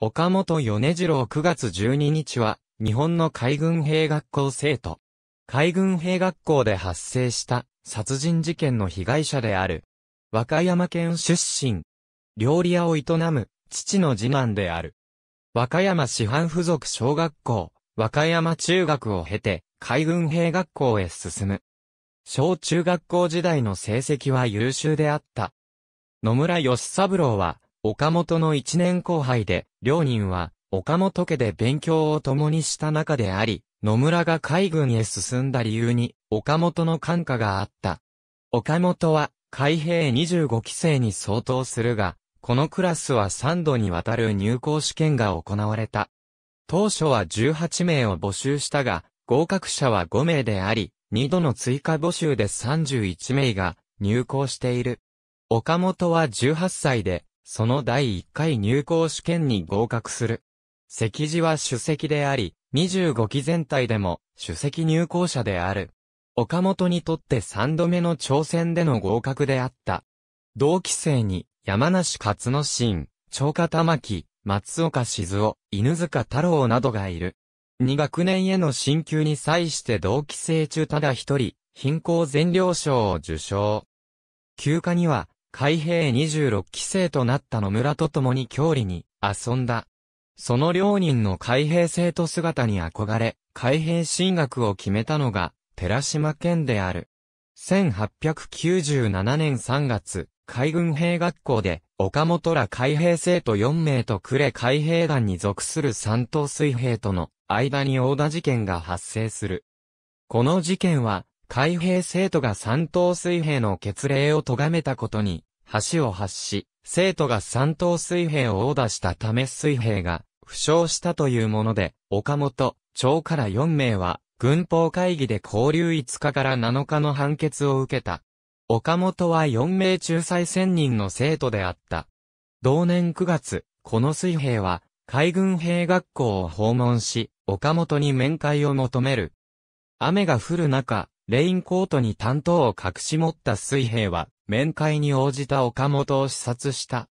岡本米次郎9月12日は、日本の海軍兵学校生徒。海軍兵学校で発生した殺人事件の被害者である。和歌山県出身。料理屋を営む父の次男である。和歌山師範附属小学校、和歌山中学を経て海軍兵学校へ進む。小中学校時代の成績は優秀であった。野村義三郎は岡本の一年後輩で、両人は、岡本家で勉強を共にした中であり、野村が海軍へ進んだ理由に、岡本の感化があった。岡本は、海兵25期生に相当するが、このクラスは3度にわたる入校試験が行われた。当初は18名を募集したが、合格者は5名であり、2度の追加募集で31名が入校している。岡本は18歳で、その第1回入校試験に合格する。席次は主席であり、25期全体でも主席入校者である。岡本にとって3度目の挑戦での合格であった。同期生に山梨勝之進、長岡玉木、松岡静夫、犬塚太郎などがいる。2学年への進級に際して同期生中ただ一人、貧困全量賞を受賞。休暇には、海兵26期生となった野村と共に郷里に遊んだ。その両人の海兵生徒姿に憧れ、海兵進学を決めたのが、寺島県である。1897年3月、海軍兵学校で、岡本ら海兵生徒4名と呉海兵団に属する三等水兵との間に大田事件が発生する。この事件は、海兵生徒が三等水兵の決令を咎めたことに、橋を発し、生徒が三等水兵を殴打したため水兵が、負傷したというもので、岡本、町から4名は、軍法会議で交流5日から7日の判決を受けた。岡本は4名中裁1000人の生徒であった。同年9月、この水兵は、海軍兵学校を訪問し、岡本に面会を求める。雨が降る中、レインコートに担当を隠し持った水兵は、面会に応じた岡本を視察した。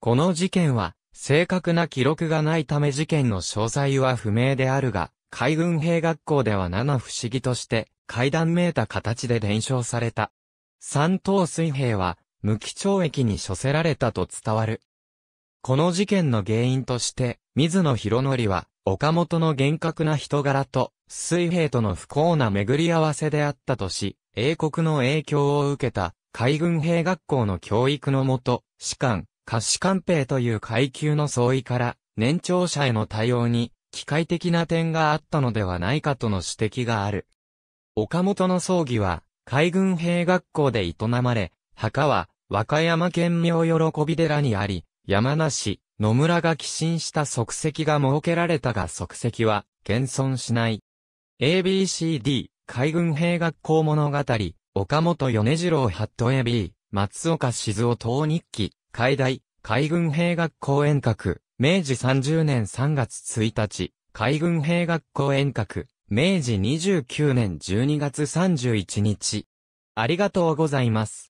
この事件は、正確な記録がないため事件の詳細は不明であるが、海軍兵学校では七不思議として、階段めいた形で伝承された。三等水兵は、無期懲役に処せられたと伝わる。この事件の原因として、水野博則は、岡本の厳格な人柄と、水兵との不幸な巡り合わせであったとし、英国の影響を受けた、海軍兵学校の教育のもと、士官、下士官兵という階級の相違から、年長者への対応に、機械的な点があったのではないかとの指摘がある。岡本の葬儀は、海軍兵学校で営まれ、墓は、和歌山県名喜び寺にあり、山梨、野村が寄進した即席が設けられたが即席は、現存しない。ABCD、海軍兵学校物語、岡本米次郎ハット AB、松岡静夫等日記、海大、海軍兵学校遠隔、明治30年3月1日、海軍兵学校遠隔、明治29年12月31日。ありがとうございます。